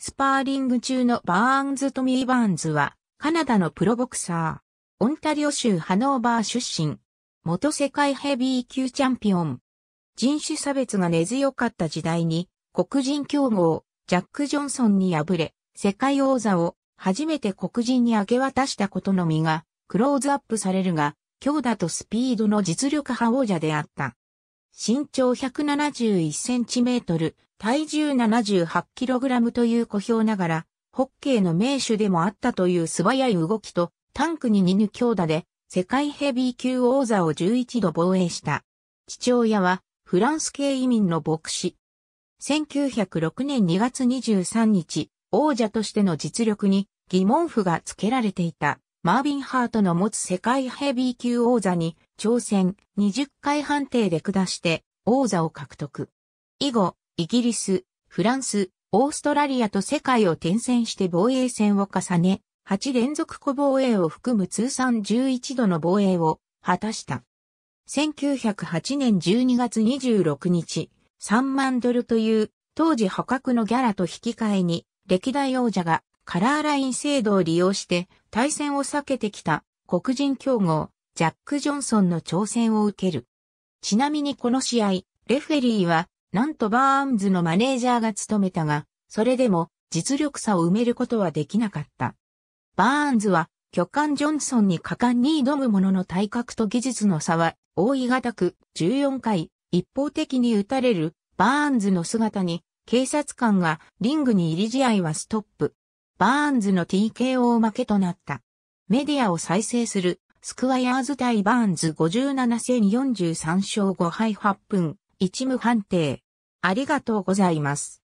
スパーリング中のバーンズ・トミー・バーンズは、カナダのプロボクサー。オンタリオ州ハノーバー出身。元世界ヘビー級チャンピオン。人種差別が根強かった時代に、黒人競合、ジャック・ジョンソンに敗れ、世界王座を初めて黒人に明け渡したことのみが、クローズアップされるが、強打とスピードの実力派王者であった。身長 171cm、体重 78kg という小兵ながら、ホッケーの名手でもあったという素早い動きと、タンクに似ぬ強打で、世界ヘビー級王座を11度防衛した。父親は、フランス系移民の牧師。1906年2月23日、王者としての実力に疑問符がつけられていた。マービン・ハートの持つ世界ヘビー級王座に挑戦20回判定で下して王座を獲得。以後、イギリス、フランス、オーストラリアと世界を転戦して防衛戦を重ね、8連続小防衛を含む通算11度の防衛を果たした。1908年12月26日、3万ドルという当時破格のギャラと引き換えに歴代王者がカラーライン制度を利用して対戦を避けてきた黒人競合ジャック・ジョンソンの挑戦を受ける。ちなみにこの試合、レフェリーはなんとバーンズのマネージャーが務めたが、それでも実力差を埋めることはできなかった。バーンズは巨漢ジョンソンに果敢に挑む者の体格と技術の差は、大いがたく14回一方的に打たれるバーンズの姿に警察官がリングに入り試合はストップ。バーンズの TKO 負けとなった。メディアを再生する、スクワイアーズ対バーンズ57戦43勝5敗8分、一無判定。ありがとうございます。